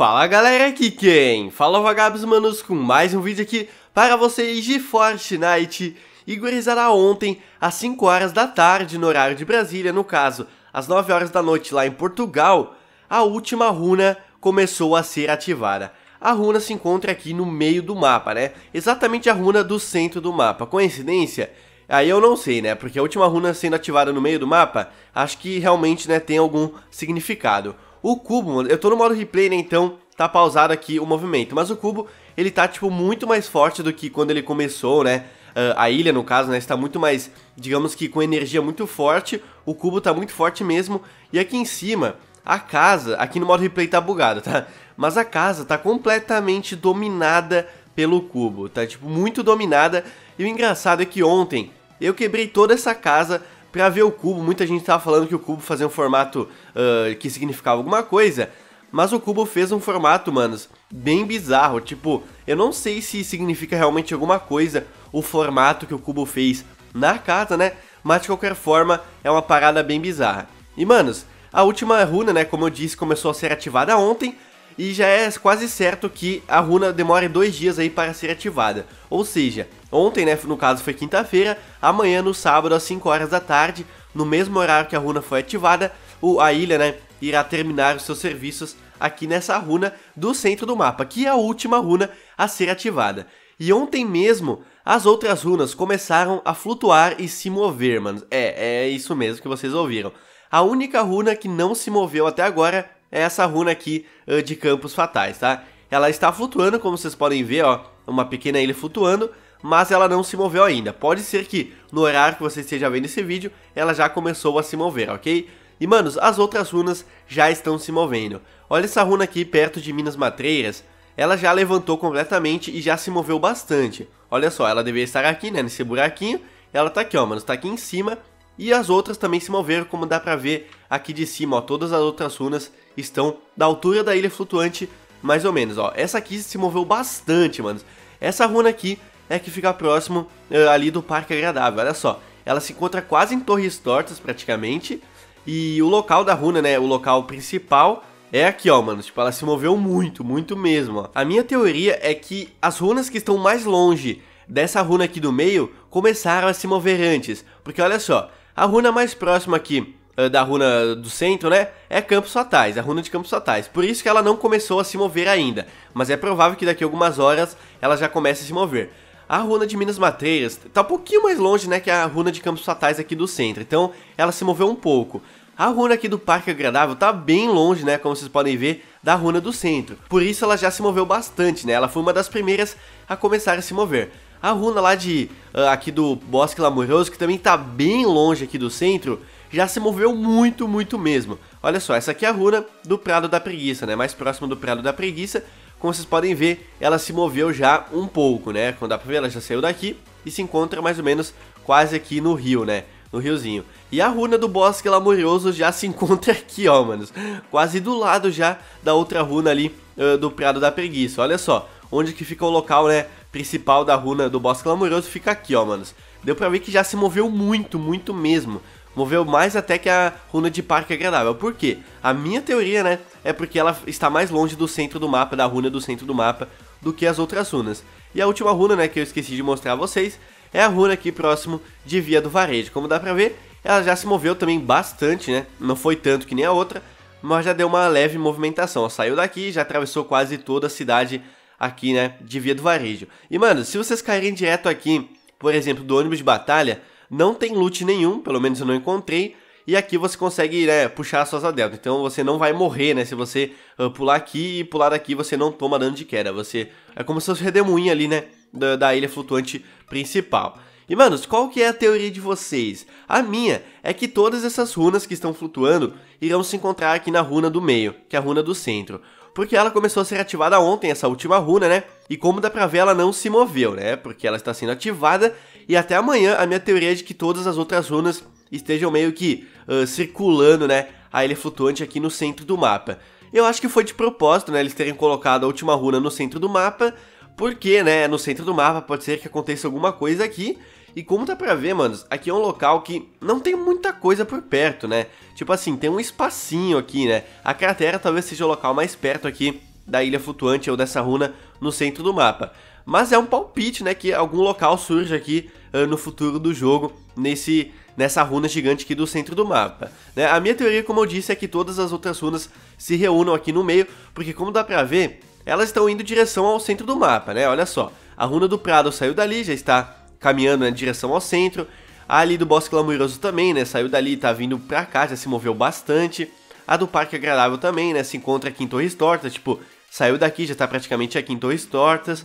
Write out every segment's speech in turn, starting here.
Fala galera, aqui quem? Fala vagabos manos com mais um vídeo aqui para vocês de Fortnite Igorizará ontem, às 5 horas da tarde no horário de Brasília, no caso, às 9 horas da noite lá em Portugal A última runa começou a ser ativada a runa se encontra aqui no meio do mapa, né? Exatamente a runa do centro do mapa. Coincidência? Aí eu não sei, né? Porque a última runa sendo ativada no meio do mapa, acho que realmente né, tem algum significado. O cubo, mano, eu tô no modo replay, né, então tá pausado aqui o movimento. Mas o cubo, ele tá, tipo, muito mais forte do que quando ele começou, né? Uh, a ilha, no caso, né, está muito mais, digamos que com energia muito forte. O cubo tá muito forte mesmo. E aqui em cima, a casa, aqui no modo replay tá bugado, tá? Mas a casa tá completamente dominada pelo cubo. Tá, tipo, muito dominada. E o engraçado é que ontem eu quebrei toda essa casa para ver o cubo. Muita gente estava falando que o cubo fazia um formato uh, que significava alguma coisa, mas o cubo fez um formato, manos, bem bizarro. Tipo, eu não sei se significa realmente alguma coisa o formato que o cubo fez na casa, né? Mas de qualquer forma, é uma parada bem bizarra. E, manos, a última runa, né, como eu disse, começou a ser ativada ontem, e já é quase certo que a runa demore dois dias aí para ser ativada. Ou seja, ontem, né, no caso foi quinta-feira, amanhã no sábado às 5 horas da tarde, no mesmo horário que a runa foi ativada, o, a ilha, né, irá terminar os seus serviços aqui nessa runa do centro do mapa, que é a última runa a ser ativada. E ontem mesmo, as outras runas começaram a flutuar e se mover, mano. É, é isso mesmo que vocês ouviram. A única runa que não se moveu até agora é essa runa aqui uh, de campos fatais, tá? Ela está flutuando, como vocês podem ver, ó, uma pequena ilha flutuando, mas ela não se moveu ainda. Pode ser que no horário que você esteja vendo esse vídeo, ela já começou a se mover, ok? E manos, as outras runas já estão se movendo. Olha essa runa aqui perto de Minas Matreiras, ela já levantou completamente e já se moveu bastante. Olha só, ela deveria estar aqui, né, nesse buraquinho, ela tá aqui, ó, manos, tá aqui em cima, e as outras também se moveram, como dá pra ver aqui de cima, ó, todas as outras runas estão da altura da ilha flutuante, mais ou menos, ó. Essa aqui se moveu bastante, mano. Essa runa aqui é que fica próximo uh, ali do Parque Agradável, olha só. Ela se encontra quase em torres tortas, praticamente, e o local da runa, né, o local principal... É aqui, ó, mano, tipo, ela se moveu muito, muito mesmo, ó. A minha teoria é que as runas que estão mais longe dessa runa aqui do meio começaram a se mover antes. Porque olha só, a runa mais próxima aqui eh, da runa do centro, né? É Campos Fatais, a é runa de Campos Fatais. Por isso que ela não começou a se mover ainda, mas é provável que daqui a algumas horas ela já comece a se mover. A runa de Minas Matreiras tá um pouquinho mais longe, né, que a runa de Campos Fatais aqui do centro, então ela se moveu um pouco. A runa aqui do Parque Agradável tá bem longe, né, como vocês podem ver, da runa do centro. Por isso ela já se moveu bastante, né, ela foi uma das primeiras a começar a se mover. A runa lá de, eh, aqui do Bosque Lamoroso, que também tá bem longe aqui do centro, já se moveu muito, muito mesmo. Olha só, essa aqui é a runa do Prado da Preguiça, né? Mais próximo do Prado da Preguiça. Como vocês podem ver, ela se moveu já um pouco, né? Quando dá pra ver, ela já saiu daqui e se encontra mais ou menos quase aqui no rio, né? No riozinho. E a runa do Bosque Laborioso já se encontra aqui, ó, manos. Quase do lado já da outra runa ali uh, do Prado da Preguiça. Olha só, onde que fica o local, né, principal da runa do Bosque Laborioso fica aqui, ó, manos. Deu pra ver que já se moveu muito, muito mesmo. Moveu mais até que a runa de parque é agradável. Por quê? A minha teoria, né, é porque ela está mais longe do centro do mapa, da runa do centro do mapa, do que as outras runas. E a última runa, né, que eu esqueci de mostrar a vocês, é a runa aqui próximo de Via do Varejo. Como dá pra ver, ela já se moveu também bastante, né, não foi tanto que nem a outra, mas já deu uma leve movimentação. Ela saiu daqui, já atravessou quase toda a cidade aqui, né, de Via do Varejo. E, mano, se vocês caírem direto aqui, por exemplo, do ônibus de batalha, não tem loot nenhum, pelo menos eu não encontrei. E aqui você consegue né, puxar suas adeltas Então você não vai morrer, né? Se você uh, pular aqui e pular daqui, você não toma dano de queda. Você é como se fosse redemoinho ali, né? Da, da ilha flutuante principal. E, manos, qual que é a teoria de vocês? A minha é que todas essas runas que estão flutuando irão se encontrar aqui na runa do meio, que é a runa do centro. Porque ela começou a ser ativada ontem, essa última runa, né? E como dá pra ver, ela não se moveu, né? Porque ela está sendo ativada e até amanhã a minha teoria é de que todas as outras runas estejam meio que uh, circulando, né? A ilha flutuante aqui no centro do mapa. Eu acho que foi de propósito, né? Eles terem colocado a última runa no centro do mapa, porque, né? No centro do mapa pode ser que aconteça alguma coisa aqui. E como dá pra ver, manos, aqui é um local que não tem muita coisa por perto, né? Tipo assim, tem um espacinho aqui, né? A cratera talvez seja o local mais perto aqui da ilha flutuante ou dessa runa no centro do mapa mas é um palpite, né, que algum local surge aqui uh, no futuro do jogo nesse nessa runa gigante aqui do centro do mapa. Né? A minha teoria, como eu disse, é que todas as outras runas se reúnam aqui no meio, porque como dá pra ver, elas estão indo em direção ao centro do mapa, né? Olha só, a runa do Prado saiu dali, já está caminhando né, em direção ao centro. A ali do Bosque Lamuroso também, né? Saiu dali, tá vindo pra cá, já se moveu bastante. A do Parque Agradável também, né? Se encontra aqui em Torres Tortas, tipo, saiu daqui, já tá praticamente aqui em Torres Tortas.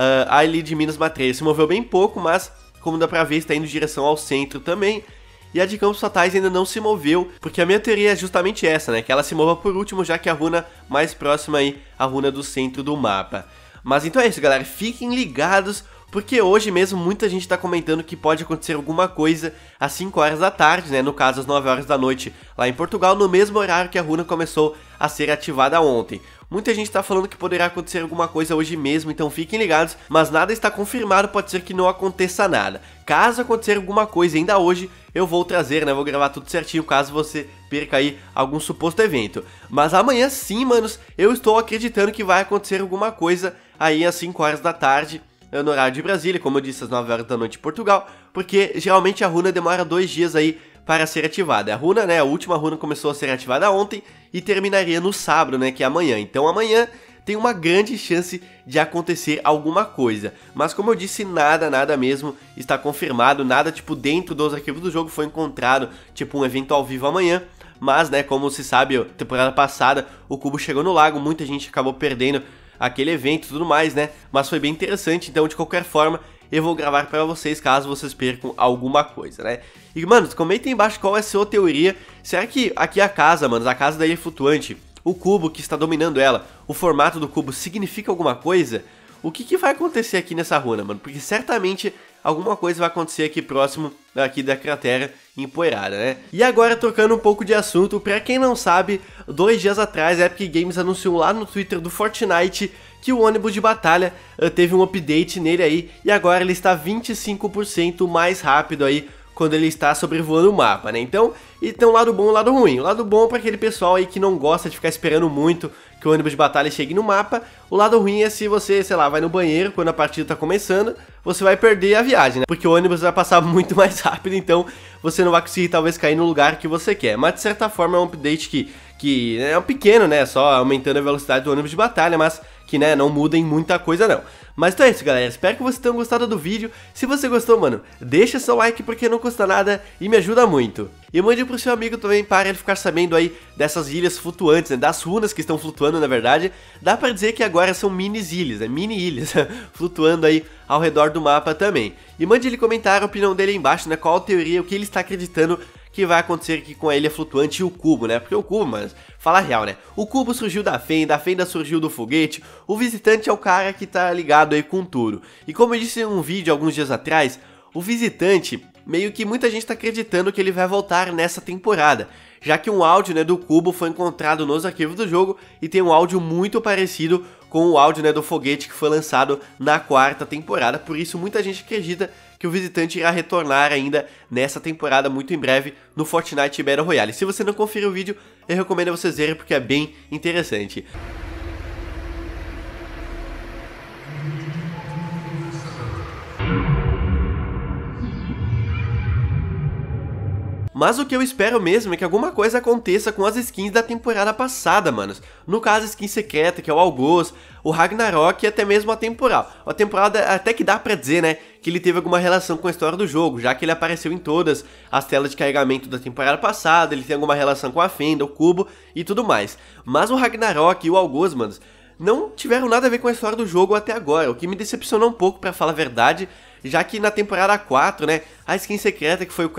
Uh, a de Minas Matreia se moveu bem pouco, mas como dá pra ver, está indo em direção ao centro também. E a de Campos Fatais ainda não se moveu, porque a minha teoria é justamente essa, né? Que ela se mova por último, já que a runa mais próxima aí, a runa do centro do mapa. Mas então é isso, galera. Fiquem ligados, porque hoje mesmo muita gente está comentando que pode acontecer alguma coisa às 5 horas da tarde, né? No caso, às 9 horas da noite lá em Portugal, no mesmo horário que a runa começou a ser ativada ontem. Muita gente está falando que poderá acontecer alguma coisa hoje mesmo, então fiquem ligados, mas nada está confirmado, pode ser que não aconteça nada. Caso acontecer alguma coisa ainda hoje, eu vou trazer, né? Vou gravar tudo certinho caso você perca aí algum suposto evento. Mas amanhã sim, manos, eu estou acreditando que vai acontecer alguma coisa aí às 5 horas da tarde no horário de Brasília, como eu disse, às 9 horas da noite em Portugal, porque geralmente a runa demora dois dias aí para ser ativada. A runa, né, a última runa começou a ser ativada ontem e terminaria no sábado, né, que é amanhã. Então amanhã tem uma grande chance de acontecer alguma coisa. Mas como eu disse, nada, nada mesmo está confirmado, nada tipo dentro dos arquivos do jogo foi encontrado, tipo um evento ao vivo amanhã. Mas, né, como se sabe, temporada passada o cubo chegou no lago, muita gente acabou perdendo aquele evento e tudo mais, né? Mas foi bem interessante, então de qualquer forma, eu vou gravar para vocês caso vocês percam alguma coisa, né? E, mano, comenta aí embaixo qual é a sua teoria. Será que aqui a casa, mano, a casa daí é flutuante, o cubo que está dominando ela, o formato do cubo significa alguma coisa? O que, que vai acontecer aqui nessa runa, mano? Porque certamente alguma coisa vai acontecer aqui próximo aqui da cratera empoeirada, né? E agora trocando um pouco de assunto, pra quem não sabe, dois dias atrás a Epic Games anunciou lá no Twitter do Fortnite que o ônibus de batalha eh, teve um update nele aí e agora ele está 25% mais rápido aí quando ele está sobrevoando o mapa, né? Então, e tem um lado bom e um lado ruim. O lado bom é para aquele pessoal aí que não gosta de ficar esperando muito que o ônibus de batalha chegue no mapa. O lado ruim é se você, sei lá, vai no banheiro quando a partida está começando, você vai perder a viagem, né? Porque o ônibus vai passar muito mais rápido, então você não vai conseguir talvez cair no lugar que você quer. Mas de certa forma é um update que que é um pequeno, né? Só aumentando a velocidade do ônibus de batalha, mas que, né, não mudem muita coisa não. Mas então é isso, galera. Espero que vocês tenham gostado do vídeo. Se você gostou, mano, deixa seu like porque não custa nada e me ajuda muito. E mande pro seu amigo também para ele ficar sabendo aí dessas ilhas flutuantes, né, das runas que estão flutuando, na verdade. Dá para dizer que agora são mini ilhas, né, mini ilhas, flutuando aí ao redor do mapa também. E mande ele comentar a opinião dele aí embaixo, né, qual teoria, o que ele está acreditando que vai acontecer aqui com a ilha é flutuante e o cubo, né? Porque o cubo, mas fala real, né? O cubo surgiu da fenda, a fenda surgiu do foguete, o visitante é o cara que tá ligado aí com tudo. E como eu disse em um vídeo alguns dias atrás, o visitante, meio que muita gente tá acreditando que ele vai voltar nessa temporada, já que um áudio, né, do cubo foi encontrado nos arquivos do jogo e tem um áudio muito parecido com o áudio, né, do foguete que foi lançado na quarta temporada, por isso muita gente acredita que o visitante irá retornar ainda nessa temporada, muito em breve, no Fortnite Battle Royale. Se você não conferiu o vídeo, eu recomendo vocês verem porque é bem interessante. Mas o que eu espero mesmo é que alguma coisa aconteça com as skins da temporada passada, manos. No caso, a skin secreta, que é o Algoz, o Ragnarok e até mesmo a temporal. A temporada até que dá pra dizer, né, que ele teve alguma relação com a história do jogo, já que ele apareceu em todas as telas de carregamento da temporada passada, ele tem alguma relação com a Fenda, o Cubo e tudo mais. Mas o Ragnarok e o Algoz, manos, não tiveram nada a ver com a história do jogo até agora, o que me decepcionou um pouco, para falar a verdade, já que na temporada 4, né, a skin secreta que foi o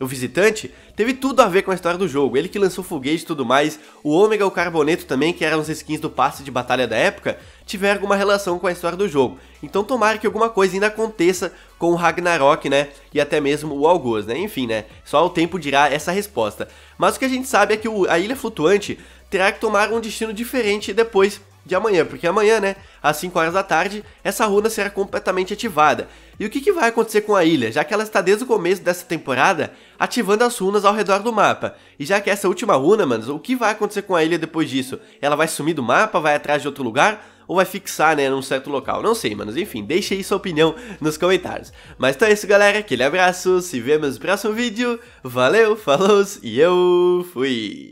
o visitante, teve tudo a ver com a história do jogo. Ele que lançou foguete e tudo mais, o Ômega, o Carboneto também, que eram os skins do passe de batalha da época, tiveram alguma relação com a história do jogo. Então tomara que alguma coisa ainda aconteça com o Ragnarok, né? E até mesmo o Algoz, né? Enfim, né? Só o tempo dirá essa resposta. Mas o que a gente sabe é que o, a Ilha Flutuante terá que tomar um destino diferente depois de amanhã, porque amanhã, né, às 5 horas da tarde, essa runa será completamente ativada. E o que, que vai acontecer com a ilha, já que ela está desde o começo dessa temporada ativando as runas ao redor do mapa? E já que essa última runa, mano, o que vai acontecer com a ilha depois disso? Ela vai sumir do mapa, vai atrás de outro lugar? Ou vai fixar, né, num certo local? Não sei, mano Enfim, deixe aí sua opinião nos comentários. Mas então é isso, galera. Aquele abraço. Se vemos no próximo vídeo. Valeu, falou e eu fui.